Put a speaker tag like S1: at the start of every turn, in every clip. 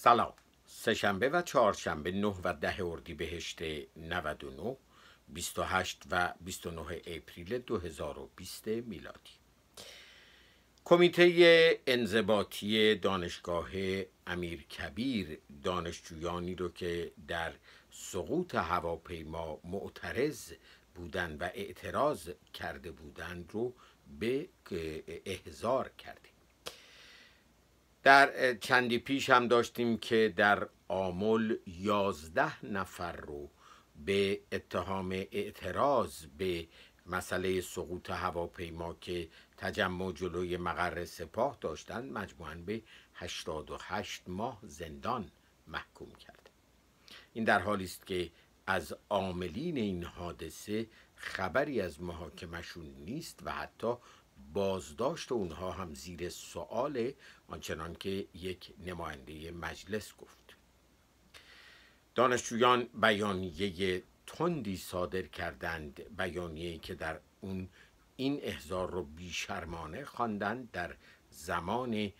S1: سلام سهشنبه و چهارشنبه 9 و 10 اردیبهشت 99 28 و 29 اپریل 2020 میلادی کمیته انضباطی دانشگاه امیر کبیر دانشجویانی رو که در سقوط هواپیما معترض بودند و اعتراض کرده بودند رو به احضار کرده در چندی پیش هم داشتیم که در آمل یازده نفر رو به اتهام اعتراض به مسئله سقوط هواپیما که تجمع جلوی مقر سپاه داشتند مجموعا به 88 ماه زندان محکوم کرد این در حالی است که از عاملین این حادثه خبری از محاکمشون نیست و حتی بازداشت اونها هم زیر سوال آنچنان که یک نماینده مجلس گفت دانشجویان بیانیه تندی صادر کردند بیانیه که در اون این احزار رو بیشرمانه خواندند در زمان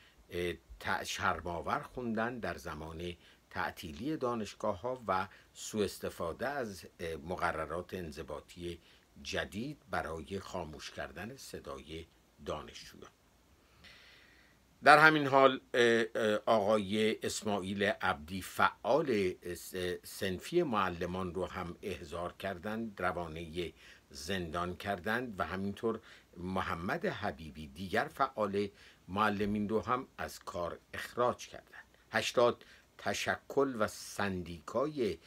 S1: شرماور خوندن در زمان تعطیلی دانشگاه ها و سوء استفاده از مقررات انضباطی جدید برای خاموش کردن صدای دانشجویان در همین حال آقای اسماعیل عبدی فعال سنفی معلمان رو هم احضار کردند روانه زندان کردند و همینطور محمد حبیبی دیگر فعال معلمین رو هم از کار اخراج کردند هشتاد تشکل و سندیکای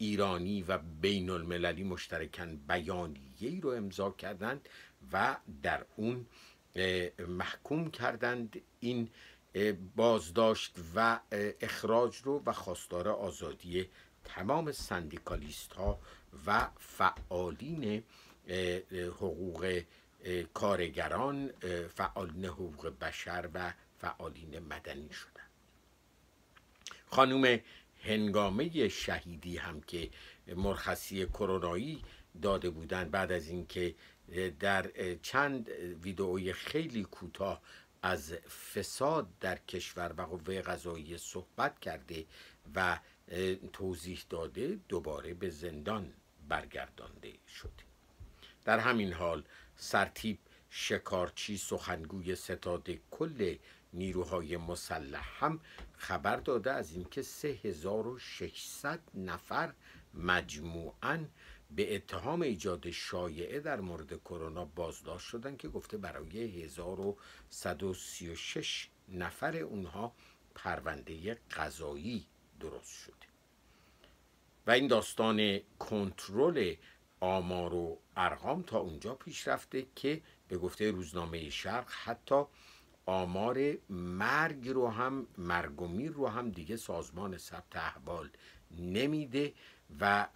S1: ایرانی و بین المللی مشترکن بیانیه ای رو امضا کردند و در اون محکوم کردند این بازداشت و اخراج رو و خواستار آزادی تمام سندیکالیست ها و فعالین حقوق کارگران فعالین حقوق بشر و فعالین مدنی شدند خانم هنگامه شهیدی هم که مرخصی کرونایی داده بودن بعد از اینکه در چند ویدئوی خیلی کوتاه از فساد در کشور و قوه قضایی صحبت کرده و توضیح داده دوباره به زندان برگردانده شده در همین حال سرتیب شکارچی سخنگوی ستاد کل نیروهای مسلح هم خبر داده از اینکه 3600 نفر مجموعا به اتهام ایجاد شایعه در مورد کرونا بازداشت شدن که گفته برای 1136 نفر اونها پرونده قضایی درست شده و این داستان کنترل آمار و ارقام تا اونجا پیش رفته که به گفته روزنامه شرق حتی آمار مرگ رو هم مرگ و میر رو هم دیگه سازمان ثبت احوال نمیده و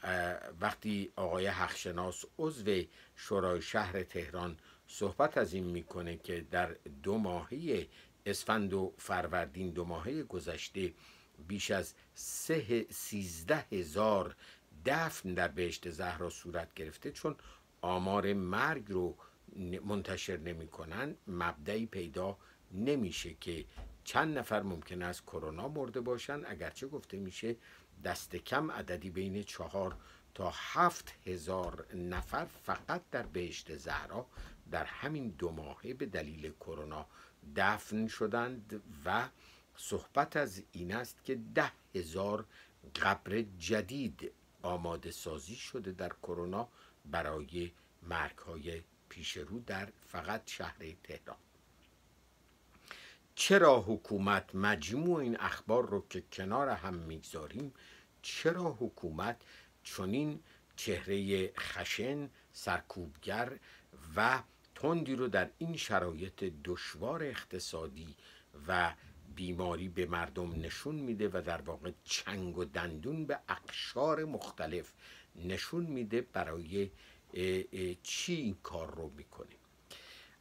S1: وقتی آقای حقشناس عضو شورای شهر تهران صحبت از این میکنه که در دو ماهه اسفند و فروردین دو ماهه گذشته بیش از سه سیزده هزار دفن در بهشت زهرا صورت گرفته چون آمار مرگ رو منتشر نمیکنن مبدعی پیدا نمیشه که چند نفر ممکن است کرونا مرده باشند اگرچه گفته میشه دست کم عددی بین چهار تا هفت هزار نفر فقط در بهشت زهرا در همین دو ماهه به دلیل کرونا دفن شدند و صحبت از این است که ده هزار قبر جدید آماده سازی شده در کرونا برای مرگ های پیش رو در فقط شهر تهران چرا حکومت مجموع این اخبار رو که کنار هم میگذاریم چرا حکومت چنین چهره خشن سرکوبگر و تندی رو در این شرایط دشوار اقتصادی و بیماری به مردم نشون میده و در واقع چنگ و دندون به اقشار مختلف نشون میده برای چی این کار رو میکنه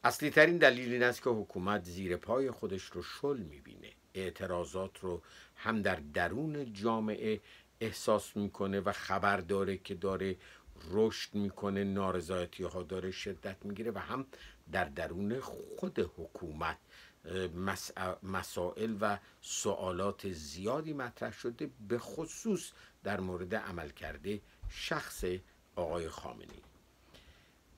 S1: اصلی ترین دلیل این است که حکومت زیر پای خودش رو شل میبینه اعتراضات رو هم در درون جامعه احساس میکنه و خبر داره که داره رشد میکنه نارضایتی ها داره شدت میگیره و هم در درون خود حکومت مسائل و سوالات زیادی مطرح شده به خصوص در مورد عمل کرده شخص آقای خامنه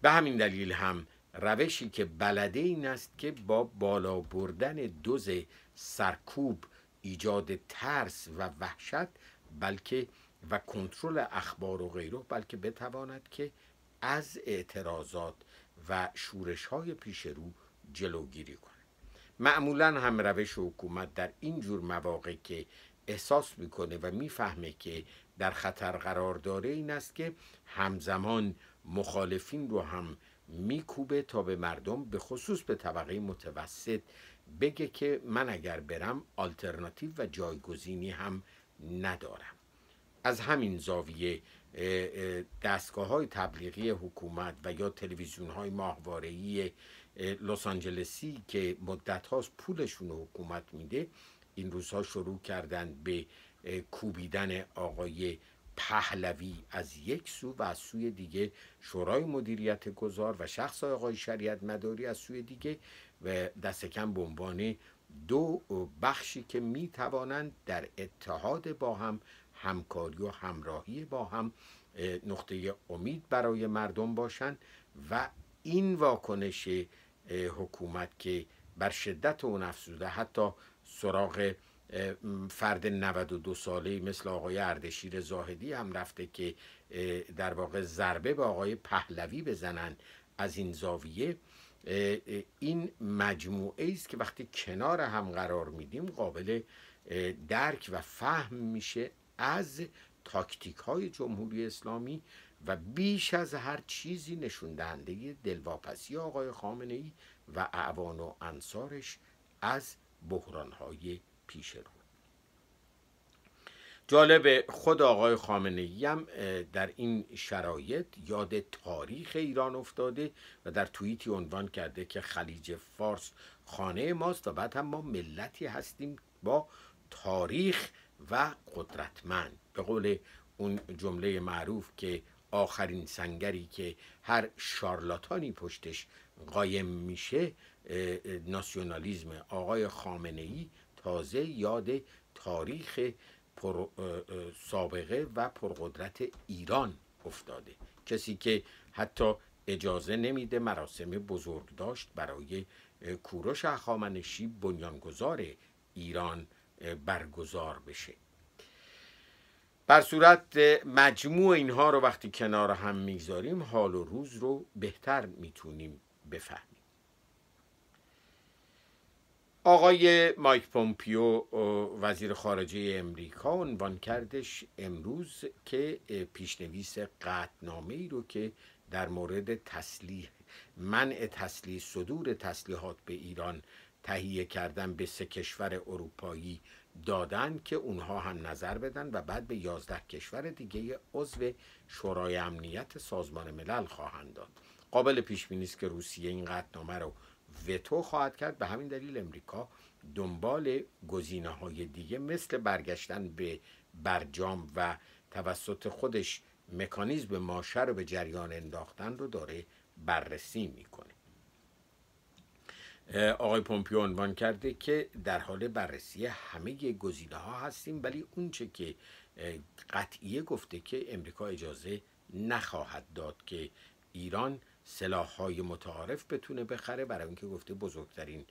S1: به همین دلیل هم روشی که بلده این است که با بالا بردن دوز سرکوب ایجاد ترس و وحشت بلکه و کنترل اخبار و غیره بلکه بتواند که از اعتراضات و شورش های پیش رو جلوگیری کند. معمولا هم روش حکومت در این جور مواقع که احساس میکنه و میفهمه که در خطر قرار داره این است که همزمان مخالفین رو هم میکوبه تا به مردم به خصوص به طبقه متوسط بگه که من اگر برم آلترناتیو و جایگزینی هم ندارم از همین زاویه دستگاه های تبلیغی حکومت و یا تلویزیون های ماهوارهی لس آنجلسی که مدت هاست پولشون حکومت میده این روزها شروع کردن به کوبیدن آقای پهلوی از یک سو و از سوی دیگه شورای مدیریت گذار و شخص آقای شریعت مداری از سوی دیگه و دست کم به عنوان دو بخشی که می توانند در اتحاد با هم همکاری و همراهی با هم نقطه امید برای مردم باشند و این واکنش حکومت که بر شدت اون افزوده حتی سراغ فرد 92 ساله مثل آقای اردشیر زاهدی هم رفته که در واقع ضربه به آقای پهلوی بزنن از این زاویه این مجموعه است که وقتی کنار هم قرار میدیم قابل درک و فهم میشه از تاکتیک های جمهوری اسلامی و بیش از هر چیزی نشون دهنده دلواپسی آقای خامنه ای و اعوان و انصارش از بحران های پیش رو جالب خود آقای خامنه هم در این شرایط یاد تاریخ ایران افتاده و در توییتی عنوان کرده که خلیج فارس خانه ماست و بعد هم ما ملتی هستیم با تاریخ و قدرتمند به قول اون جمله معروف که آخرین سنگری که هر شارلاتانی پشتش قایم میشه ناسیونالیزم آقای خامنه ای تازه یاد تاریخ پر سابقه و پرقدرت ایران افتاده کسی که حتی اجازه نمیده مراسم بزرگ داشت برای کوروش اخامنشی بنیانگذار ایران برگزار بشه بر صورت مجموع اینها رو وقتی کنار هم میگذاریم حال و روز رو بهتر میتونیم بفهمیم آقای مایک پومپیو وزیر خارجه امریکا عنوان کردش امروز که پیشنویس قطنامه ای رو که در مورد تسلیح منع تسلیح صدور تسلیحات به ایران تهیه کردن به سه کشور اروپایی دادن که اونها هم نظر بدن و بعد به یازده کشور دیگه عضو شورای امنیت سازمان ملل خواهند داد قابل پیش بینی که روسیه این قطنامه رو وتو خواهد کرد به همین دلیل امریکا دنبال گزینه های دیگه مثل برگشتن به برجام و توسط خودش مکانیزم ماشه رو به جریان انداختن رو داره بررسی میکنه آقای پومپیو عنوان کرده که در حال بررسی همه گزینه ها هستیم ولی اونچه که قطعیه گفته که امریکا اجازه نخواهد داد که ایران سلاح های متعارف بتونه بخره برای اینکه گفته بزرگترین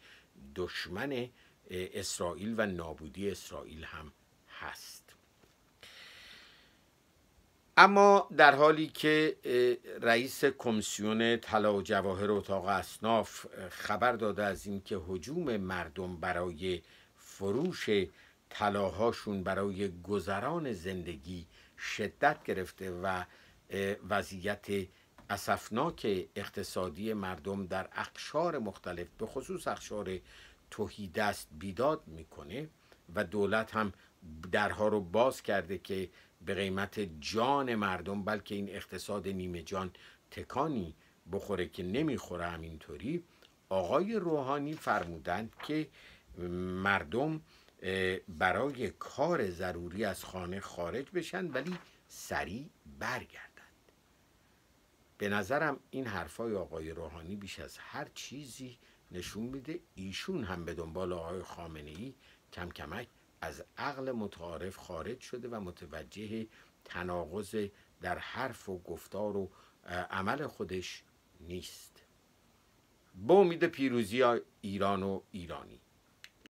S1: دشمن اسرائیل و نابودی اسرائیل هم هست اما در حالی که رئیس کمیسیون طلا و جواهر اتاق اصناف خبر داده از اینکه حجوم مردم برای فروش طلاهاشون برای گذران زندگی شدت گرفته و وضعیت اسفناک اقتصادی مردم در اخشار مختلف به خصوص اخشار دست بیداد میکنه و دولت هم درها رو باز کرده که به قیمت جان مردم بلکه این اقتصاد نیمه جان تکانی بخوره که نمیخوره همینطوری آقای روحانی فرمودند که مردم برای کار ضروری از خانه خارج بشن ولی سریع برگرد به نظرم این حرفای آقای روحانی بیش از هر چیزی نشون میده ایشون هم به دنبال آقای خامنه ای کم کمک از عقل متعارف خارج شده و متوجه تناقض در حرف و گفتار و عمل خودش نیست به امید پیروزی ایران و ایرانی